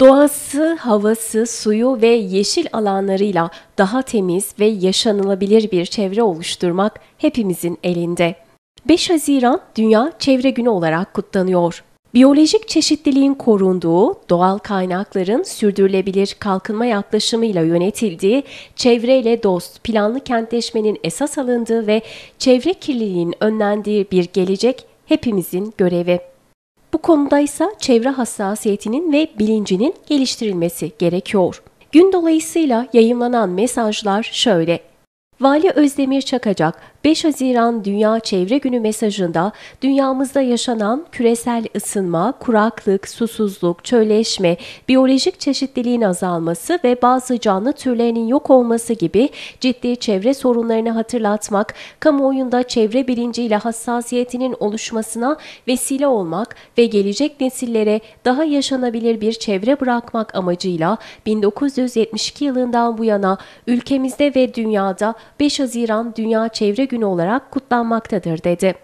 doğası, havası, suyu ve yeşil alanlarıyla daha temiz ve yaşanılabilir bir çevre oluşturmak hepimizin elinde. 5 Haziran Dünya Çevre Günü olarak kutlanıyor. Biyolojik çeşitliliğin korunduğu, doğal kaynakların sürdürülebilir kalkınma yaklaşımıyla yönetildiği, çevreyle dost, planlı kentleşmenin esas alındığı ve çevre kirliliğinin önlendiği bir gelecek hepimizin görevi. Bu konuda ise çevre hassasiyetinin ve bilincinin geliştirilmesi gerekiyor. Gün dolayısıyla yayınlanan mesajlar şöyle. Vali Özdemir Çakacak, 5 Haziran Dünya Çevre Günü mesajında dünyamızda yaşanan küresel ısınma, kuraklık, susuzluk, çölleşme, biyolojik çeşitliliğin azalması ve bazı canlı türlerinin yok olması gibi ciddi çevre sorunlarını hatırlatmak, kamuoyunda çevre bilinciyle hassasiyetinin oluşmasına vesile olmak ve gelecek nesillere daha yaşanabilir bir çevre bırakmak amacıyla 1972 yılından bu yana ülkemizde ve dünyada 5 Haziran Dünya Çevre Günü günü olarak kutlanmaktadır dedi.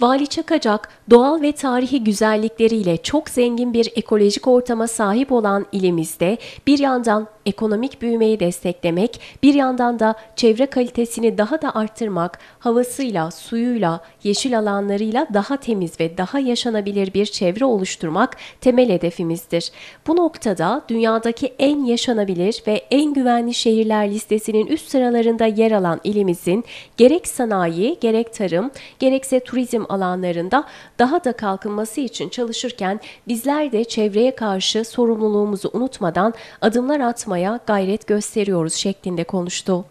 Vali Çakacak, doğal ve tarihi güzellikleriyle çok zengin bir ekolojik ortama sahip olan ilimizde bir yandan ekonomik büyümeyi desteklemek, bir yandan da çevre kalitesini daha da arttırmak, havasıyla, suyuyla, yeşil alanlarıyla daha temiz ve daha yaşanabilir bir çevre oluşturmak temel hedefimizdir. Bu noktada dünyadaki en yaşanabilir ve en güvenli şehirler listesinin üst sıralarında yer alan ilimizin gerek sanayi, gerek tarım, gerekse turizm alanlarında daha da kalkınması için çalışırken bizler de çevreye karşı sorumluluğumuzu unutmadan adımlar atmaya korumaya gayret gösteriyoruz şeklinde konuştu.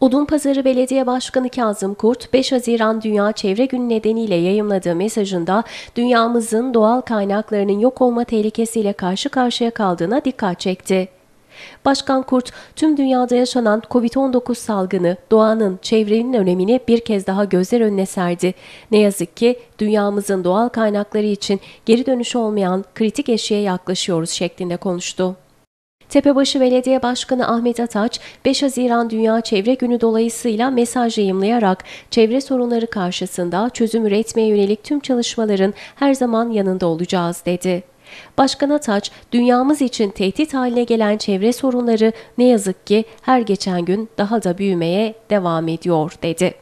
Odun Pazarı Belediye Başkanı Kazım Kurt, 5 Haziran Dünya Çevre Günü nedeniyle yayımladığı mesajında dünyamızın doğal kaynaklarının yok olma tehlikesiyle karşı karşıya kaldığına dikkat çekti. Başkan Kurt, tüm dünyada yaşanan COVID-19 salgını, doğanın, çevrenin önemini bir kez daha gözler önüne serdi. Ne yazık ki dünyamızın doğal kaynakları için geri dönüşü olmayan kritik eşiğe yaklaşıyoruz şeklinde konuştu. Tepebaşı Belediye Başkanı Ahmet Ataç, 5 Haziran Dünya Çevre Günü dolayısıyla mesaj yayımlayarak çevre sorunları karşısında çözüm üretmeye yönelik tüm çalışmaların her zaman yanında olacağız dedi. Başkan Ataç, dünyamız için tehdit haline gelen çevre sorunları ne yazık ki her geçen gün daha da büyümeye devam ediyor dedi.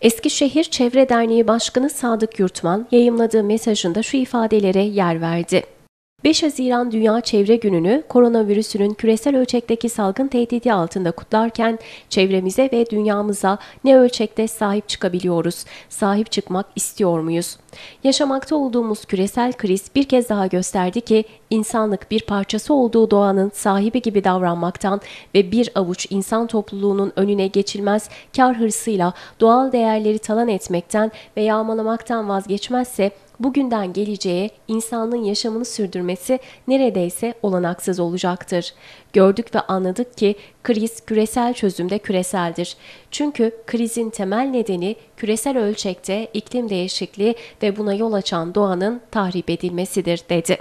Eskişehir Çevre Derneği Başkanı Sadık Yurtman yayımladığı mesajında şu ifadelere yer verdi. 5 Haziran Dünya Çevre Günü'nü koronavirüsünün küresel ölçekteki salgın tehdidi altında kutlarken çevremize ve dünyamıza ne ölçekte sahip çıkabiliyoruz? Sahip çıkmak istiyor muyuz? Yaşamakta olduğumuz küresel kriz bir kez daha gösterdi ki insanlık bir parçası olduğu doğanın sahibi gibi davranmaktan ve bir avuç insan topluluğunun önüne geçilmez kar hırsıyla doğal değerleri talan etmekten ve yağmalamaktan vazgeçmezse bugünden geleceğe insanlığın yaşamını sürdürmesi neredeyse olanaksız olacaktır. Gördük ve anladık ki kriz küresel çözümde küreseldir. Çünkü krizin temel nedeni küresel ölçekte iklim değişikliği ve buna yol açan doğanın tahrip edilmesidir dedi.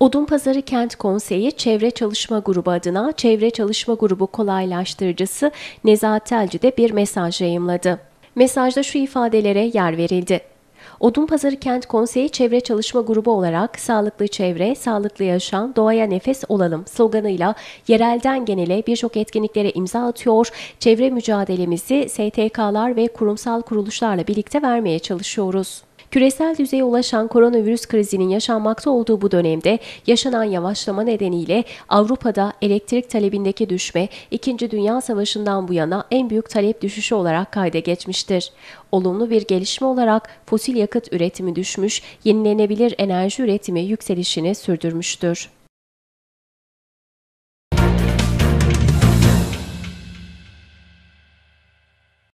Odun Pazarı Kent Konseyi Çevre Çalışma Grubu adına Çevre Çalışma Grubu kolaylaştırıcısı Nezahat Telci de bir mesaj yayımladı. Mesajda şu ifadelere yer verildi. Odunpazarı Kent Konseyi Çevre Çalışma Grubu olarak sağlıklı çevre, sağlıklı yaşam, doğaya nefes olalım sloganıyla yerelden genele birçok etkinliklere imza atıyor. Çevre mücadelemizi STK'lar ve kurumsal kuruluşlarla birlikte vermeye çalışıyoruz. Küresel düzeye ulaşan koronavirüs krizinin yaşanmakta olduğu bu dönemde yaşanan yavaşlama nedeniyle Avrupa'da elektrik talebindeki düşme 2. Dünya Savaşı'ndan bu yana en büyük talep düşüşü olarak kayda geçmiştir. Olumlu bir gelişme olarak fosil yakıt üretimi düşmüş, yenilenebilir enerji üretimi yükselişini sürdürmüştür.